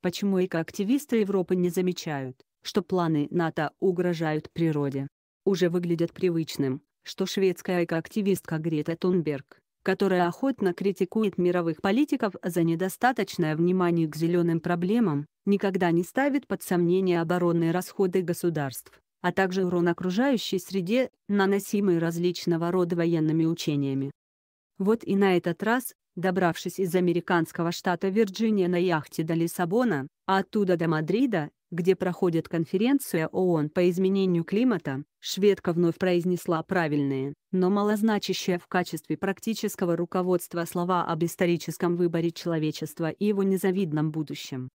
почему экоактивисты Европы не замечают, что планы НАТО угрожают природе. Уже выглядят привычным, что шведская экоактивистка Грета Тунберг, которая охотно критикует мировых политиков за недостаточное внимание к зеленым проблемам, никогда не ставит под сомнение оборонные расходы государств, а также урон окружающей среде, наносимый различного рода военными учениями. Вот и на этот раз Добравшись из американского штата Вирджиния на яхте до Лиссабона, а оттуда до Мадрида, где проходит конференция ООН по изменению климата, шведка вновь произнесла правильные, но малозначащие в качестве практического руководства слова об историческом выборе человечества и его незавидном будущем.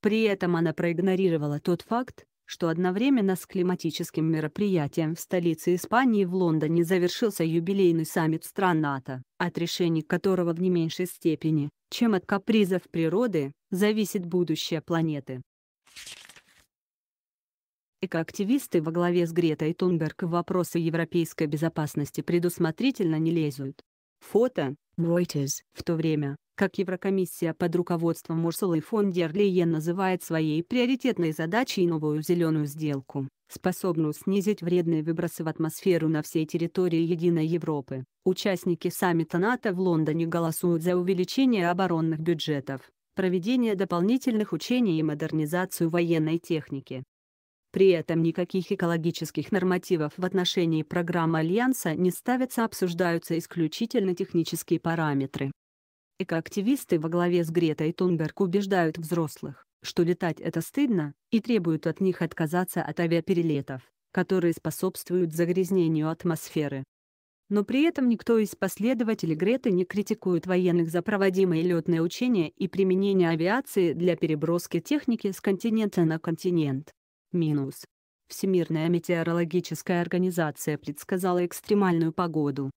При этом она проигнорировала тот факт, что одновременно с климатическим мероприятием в столице Испании в Лондоне завершился юбилейный саммит стран НАТО, от решений которого в не меньшей степени, чем от капризов природы, зависит будущее планеты. Экоактивисты во главе с Гретой Тунберг в вопросы европейской безопасности предусмотрительно не лезут. Фото Reuters. В то время, как Еврокомиссия под руководством Урсулы фон дер Лейен называет своей приоритетной задачей новую «зеленую сделку», способную снизить вредные выбросы в атмосферу на всей территории Единой Европы. Участники саммита НАТО в Лондоне голосуют за увеличение оборонных бюджетов, проведение дополнительных учений и модернизацию военной техники. При этом никаких экологических нормативов в отношении программы Альянса не ставятся, обсуждаются исключительно технические параметры. Экоактивисты во главе с Гретой Тунберг убеждают взрослых, что летать это стыдно, и требуют от них отказаться от авиаперелетов, которые способствуют загрязнению атмосферы. Но при этом никто из последователей Греты не критикует военных за проводимые летные учения и применение авиации для переброски техники с континента на континент. Минус. Всемирная метеорологическая организация предсказала экстремальную погоду,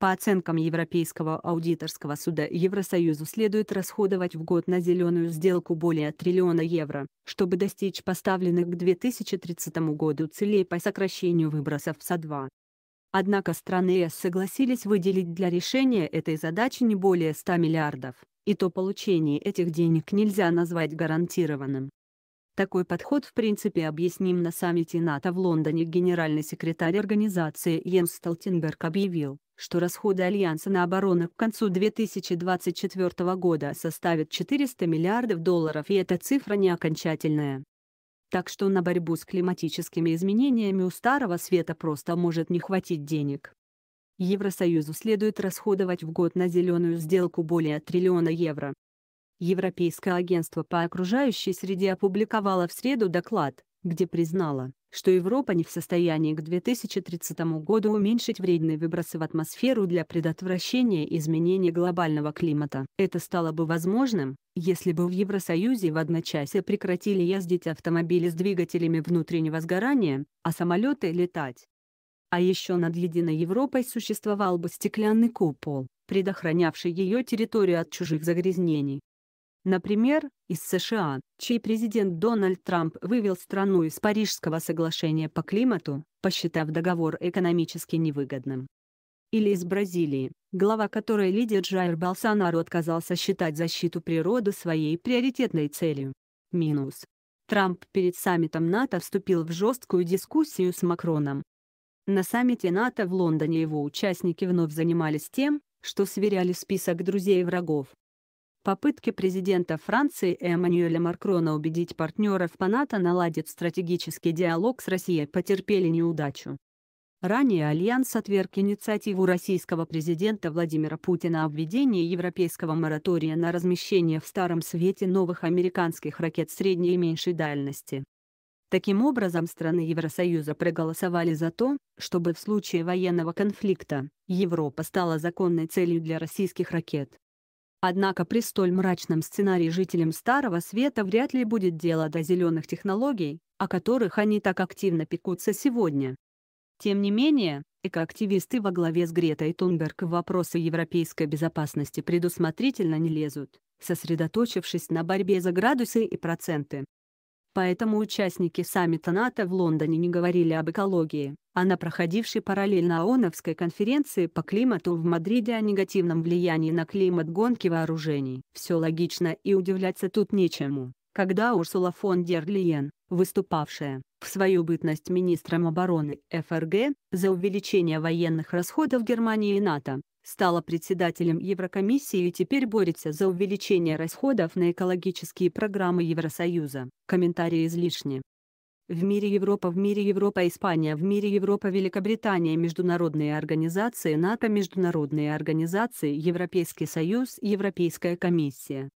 по оценкам Европейского аудиторского суда Евросоюзу следует расходовать в год на зеленую сделку более триллиона евро, чтобы достичь поставленных к 2030 году целей по сокращению выбросов СО2. Однако страны ЕС согласились выделить для решения этой задачи не более 100 миллиардов, и то получение этих денег нельзя назвать гарантированным. Такой подход в принципе объясним на саммите НАТО в Лондоне генеральный секретарь организации Йенс Столтенберг объявил, что расходы Альянса на оборону к концу 2024 года составят 400 миллиардов долларов, и эта цифра не окончательная. Так что на борьбу с климатическими изменениями у Старого Света просто может не хватить денег. Евросоюзу следует расходовать в год на зеленую сделку более триллиона евро. Европейское агентство по окружающей среде опубликовало в среду доклад, где признало, что Европа не в состоянии к 2030 году уменьшить вредные выбросы в атмосферу для предотвращения изменения глобального климата. Это стало бы возможным, если бы в Евросоюзе в одночасье прекратили ездить автомобили с двигателями внутреннего сгорания, а самолеты летать. А еще над Единой Европой существовал бы стеклянный купол, предохранявший ее территорию от чужих загрязнений. Например, из США, чей президент Дональд Трамп вывел страну из Парижского соглашения по климату, посчитав договор экономически невыгодным. Или из Бразилии, глава которой лидер Джаир Болсонару отказался считать защиту природы своей приоритетной целью. Минус. Трамп перед саммитом НАТО вступил в жесткую дискуссию с Макроном. На саммите НАТО в Лондоне его участники вновь занимались тем, что сверяли список друзей и врагов, Попытки президента Франции Эммануэля Макрона убедить партнеров по НАТО наладить стратегический диалог с Россией потерпели неудачу. Ранее Альянс отверг инициативу российского президента Владимира Путина о введении европейского моратория на размещение в Старом Свете новых американских ракет средней и меньшей дальности. Таким образом, страны Евросоюза проголосовали за то, чтобы в случае военного конфликта Европа стала законной целью для российских ракет. Однако при столь мрачном сценарии жителям Старого Света вряд ли будет дело до зеленых технологий, о которых они так активно пекутся сегодня. Тем не менее, экоактивисты во главе с Гретой Тунберг в вопросы европейской безопасности предусмотрительно не лезут, сосредоточившись на борьбе за градусы и проценты. Поэтому участники саммита НАТО в Лондоне не говорили об экологии, а на проходившей параллельно ООНовской конференции по климату в Мадриде о негативном влиянии на климат гонки вооружений. Все логично и удивляться тут нечему, когда Урсула фон Дерлиен, выступавшая, в свою бытность министром обороны ФРГ, за увеличение военных расходов Германии и НАТО, стала председателем Еврокомиссии и теперь борется за увеличение расходов на экологические программы Евросоюза. Комментарии излишни. В мире Европа, в мире Европа, Испания, в мире Европа, Великобритания, международные организации НАТО, международные организации, Европейский Союз, Европейская комиссия.